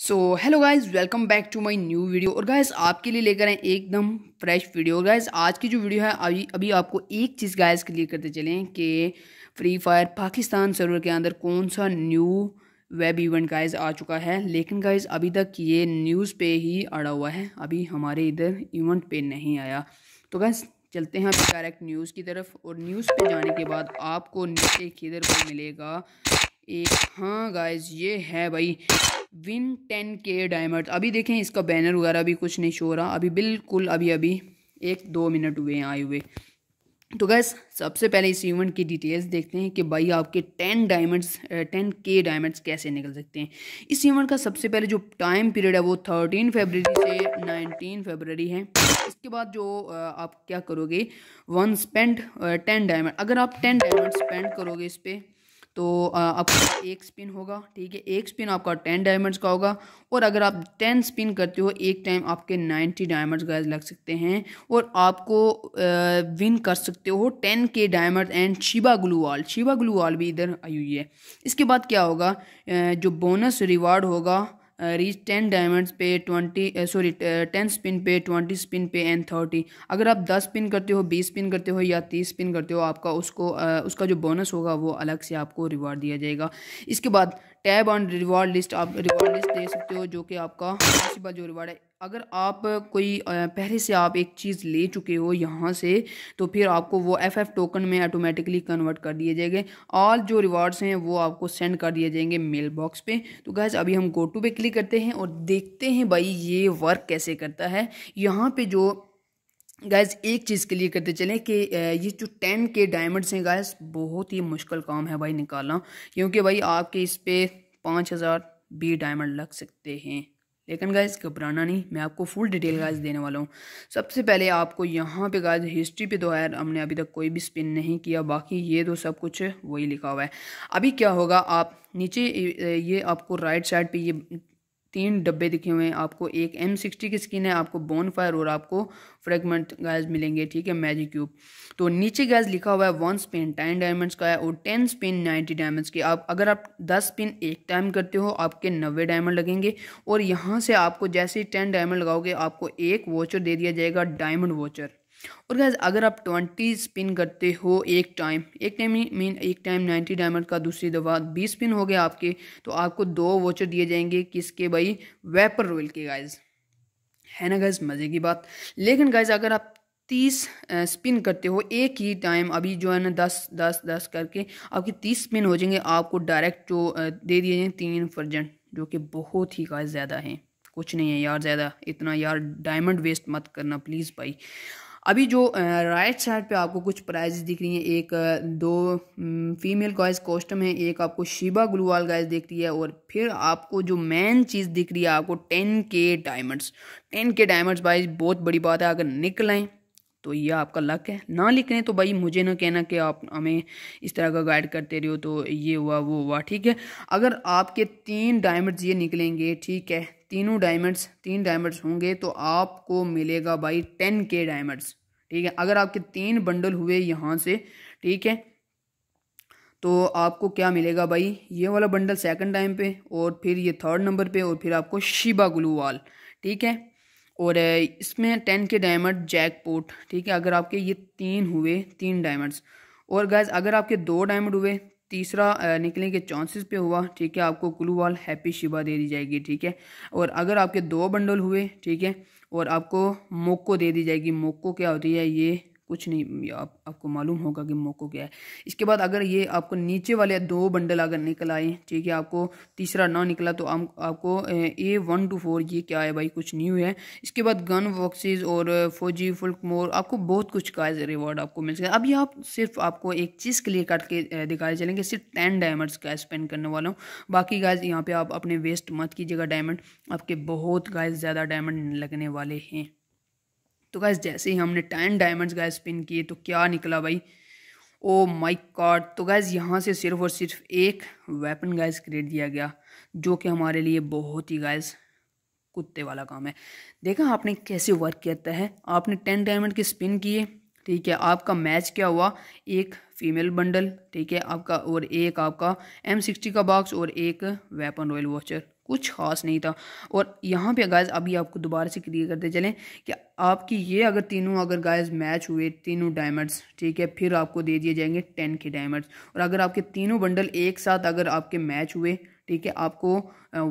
So hello guys welcome back to my new video और guys आपके लिए लेकर आए एकदम फ्रेश वीडियो और गाइज आज की जो वीडियो है अभी अभी आपको एक चीज़ गाइज क्लियर करते चलें कि फ्री फायर पाकिस्तान सर्वर के अंदर कौन सा न्यू वेब इवेंट गाइज आ चुका है लेकिन गाइज अभी तक ये न्यूज़ पे ही अड़ा हुआ है अभी हमारे इधर इवेंट पे नहीं आया तो गाइज चलते हैं अभी डायरेक्ट न्यूज़ की तरफ और न्यूज़ पे जाने के बाद आपको नीचे किधर पर मिलेगा एक हाँ गाइज ये है भाई विन टेन के डायमंड अभी देखें इसका बैनर वगैरह भी कुछ नहीं शो रहा अभी बिल्कुल अभी अभी एक दो मिनट हुए हैं आए हुए तो गैस सबसे पहले इस इवेंट की डिटेल्स देखते हैं कि भाई आपके टेन डायमंड्स टेन के डायमंड्स कैसे निकल सकते हैं इस इवेंट का सबसे पहले जो टाइम पीरियड है वो थर्टीन फरवरी से नाइनटीन फरवरी है इसके बाद जो आप क्या करोगे वन स्पेंड टेन डायमंड अगर आप टेन डायमंड स्पेंड करोगे इस पर तो आपका एक स्पिन होगा ठीक है एक स्पिन आपका टेन डायमंड्स का होगा और अगर आप टेन स्पिन करते हो एक टाइम आपके नाइन्टी डायमंड्स गैस लग सकते हैं और आपको विन कर सकते हो टेन के diamond and Shiba gloo wall Shiba gloo wall भी इधर आई हुई है इसके बाद क्या होगा जो बोनस रिवार्ड होगा रीच टेन डायमंड्स पे ट्वेंटी सॉरी टेन स्पिन पे ट्वेंटी स्पिन पे एंड थर्टी अगर आप दस स्पिन करते हो बीस स्पिन करते हो या तीस स्पिन करते हो आपका उसको uh, उसका जो बोनस होगा वो अलग से आपको रिवार्ड दिया जाएगा इसके बाद टैब ऑन रिवॉर्ड लिस्ट आप रिवॉर्ड लिस्ट दे सकते हो जो कि आपका पॉसिबल जो रिवॉर्ड है अगर आप कोई पहले से आप एक चीज़ ले चुके हो यहाँ से तो फिर आपको वो एफ एफ टोकन में ऑटोमेटिकली कन्वर्ट कर दिए जाएंगे ऑल जो रिवॉर्ड्स हैं वो आपको सेंड कर दिए जाएंगे मेल बॉक्स पे तो गैस अभी हम गोटू पे क्लिक करते हैं और देखते हैं भाई ये वर्क कैसे करता है यहाँ पे जो गाइज एक चीज़ क्लियर करते चलें कि ये जो टेन के डायमंड्स हैं गाइज बहुत ही मुश्किल काम है भाई निकालना क्योंकि भाई आपके इस पर पाँच हज़ार बी डायमंड लग सकते हैं लेकिन गाइज घबराना नहीं मैं आपको फुल डिटेल गाइज देने वाला हूँ सबसे पहले आपको यहाँ पे गाइज हिस्ट्री पे तो यार हमने अभी तक कोई भी स्पिन नहीं किया बाकी ये तो सब कुछ वही लिखा हुआ है अभी क्या होगा आप नीचे ये आपको राइट साइड पे ये तीन डब्बे दिखे हुए हैं आपको एक एम सिक्सटी की स्किन है आपको बोन फायर और आपको फ्रेगमेंट गैस मिलेंगे ठीक है मैजिक क्यूब तो नीचे गैस लिखा हुआ है वन स्पिन टेन डायमंड्स का है और टेन स्पिन नाइन्टी डायमंड्स की आप अगर आप दस स्पिन एक टाइम करते हो आपके नब्बे डायमंड लगेंगे और यहाँ से आपको जैसे ही टेन डायमंड लगाओगे आपको एक वॉचर दे दिया जाएगा डायमंड वॉचर और गैस अगर आप ट्वेंटी स्पिन करते हो एक टाइम एक टाइम मीन एक टाइम नाइन्टी डायमंड का दूसरी दफ़ा बीस स्पिन हो गया आपके तो आपको दो वॉचर दिए जाएंगे किसके भाई वेपर रोयल के गाइज है ना गैज मज़े की बात लेकिन गैज अगर आप तीस स्पिन करते हो एक ही टाइम अभी जो है ना दस दस दस करके आपके तीस स्पिन हो जाएंगे आपको डायरेक्ट जो दे दिए जाएंगे तीन फर्जेंट जो कि बहुत ही गाइज ज़्यादा हैं कुछ नहीं है यार ज़्यादा इतना यार डायमंड वेस्ट मत करना प्लीज़ भाई अभी जो राइट साइड पे आपको कुछ प्राइजेस दिख रही हैं एक दो फीमेल गॉयज कॉस्टम है एक आपको शिबा ग्लूवाल गॉयज दिख रही है और फिर आपको जो मेन चीज़ दिख रही है आपको टेन के डायमंड्स टेन के डायमंड्स भाई बहुत बड़ी बात है अगर निकल आएँ तो ये आपका लक है ना लिखें तो भाई मुझे ना कहना कि आप हमें इस तरह का गाइड करते रहो तो ये हुआ वो हुआ ठीक है अगर आपके तीन डायमंड्स ये निकलेंगे ठीक है तीनों डायमंड्स तीन डायमंड्स होंगे तो आपको मिलेगा भाई टेन के डायमंड्स ठीक है अगर आपके तीन बंडल हुए यहाँ से ठीक है तो आपको क्या मिलेगा भाई ये वाला बंडल सेकंड टाइम पे और फिर ये थर्ड नंबर पे और फिर आपको शिबा ग्लूवाल ठीक है और इसमें टेन के डायमंड जैकपोट ठीक है अगर आपके ये तीन हुए तीन डायमंड्स और गैस अगर आपके दो डायमंड हुए तीसरा निकलने के चांसेस पे हुआ ठीक है आपको क्लूवाल वाल हैप्पी शिवा दे दी जाएगी ठीक है और अगर आपके दो बंडल हुए ठीक है और आपको मोको दे दी जाएगी मोको क्या होती है ये कुछ नहीं आप आपको मालूम होगा कि मोको क्या है इसके बाद अगर ये आपको नीचे वाले दो बंडल अगर निकल आए ठीक है आपको तीसरा ना निकला तो आप, आपको ए वन टू फोर ये क्या है भाई कुछ न्यू है इसके बाद गन बॉक्सेज और फौजी फुल्क मोर आपको बहुत कुछ का रिवॉर्ड आपको मिल सकता है अभी आप सिर्फ आपको एक चीज़ क्लियर कट के दिखाए चलेंगे सिर्फ टेन डायमंड्स का स्पेंड करने वाला हूँ बाकी गाइज यहाँ पर आप अपने वेस्ट मत कीजिएगा डायमंड आपके बहुत गाइज ज़्यादा डायमंड लगने वाले हैं तो गैस जैसे ही हमने टेन डायमंड्स गैस स्पिन किए तो क्या निकला भाई ओ माइक गॉड तो गैस यहाँ से सिर्फ और सिर्फ एक वेपन गैस क्रिएट दिया गया जो कि हमारे लिए बहुत ही गैस कुत्ते वाला काम है देखा आपने कैसे वर्क किया है आपने टेन डायमंड के स्पिन किए ठीक है आपका मैच क्या हुआ एक फीमेल बंडल ठीक है आपका और एक आपका एम सिक्सटी का बॉक्स और एक वेपन रॉयल वॉचर कुछ खास नहीं था और यहाँ पे गायज अभी आपको दोबारा से क्लियर करते चलें कि आपकी ये अगर तीनों अगर गायज़ मैच हुए तीनों डायमंड्स ठीक है फिर आपको दे दिए जाएंगे टेन के डायमंड्स और अगर आपके तीनों बंडल एक साथ अगर आपके मैच हुए ठीक है आपको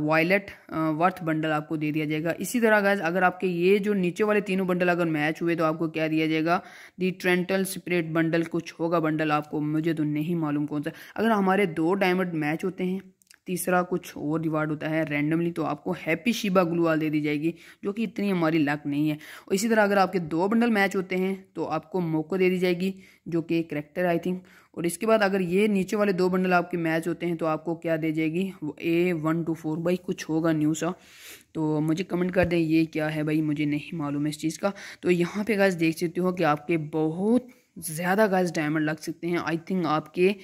वायलेट वर्थ बंडल आपको दे दिया जाएगा इसी तरह गैस अगर आपके ये जो नीचे वाले तीनों बंडल अगर मैच हुए तो आपको क्या दिया जाएगा दी ट्रेंटल स्प्रेड बंडल कुछ होगा बंडल आपको मुझे तो नहीं मालूम कौन सा अगर हमारे दो डायमंड मैच होते हैं तीसरा कुछ और रिवार्ड होता है रैंडमली तो आपको हैप्पी शिबा ग्लूवाल दे दी जाएगी जो कि इतनी हमारी लक नहीं है और इसी तरह अगर आपके दो बंडल मैच होते हैं तो आपको मोको दे दी जाएगी जो कि करेक्टर आई थिंक और इसके बाद अगर ये नीचे वाले दो बंडल आपके मैच होते हैं तो आपको क्या दे जाएगी ए वन टू फोर भाई कुछ होगा न्यू सा हाँ। तो मुझे कमेंट कर दें ये क्या है भाई मुझे नहीं मालूम है इस चीज़ का तो यहाँ पे गाइस देख सकते हो कि आपके बहुत ज़्यादा गाइस डायमंड लग सकते हैं आई थिंक आपके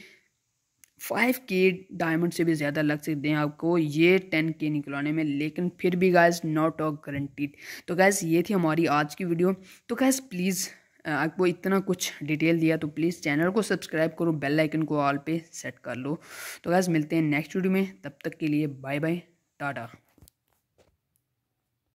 फाइव के डायमंड से भी ज़्यादा लग सकते हैं आपको ये टेन के निकलवाने में लेकिन फिर भी गैस नॉट ऑफ गारंटीड तो गैस ये थी हमारी आज की वीडियो तो गैस प्लीज़ आपको इतना कुछ डिटेल दिया तो प्लीज़ चैनल को सब्सक्राइब करो बेल आइकन को ऑल पे सेट कर लो तो गैस मिलते हैं नेक्स्ट वीडियो में तब तक के लिए बाय बाय टाटा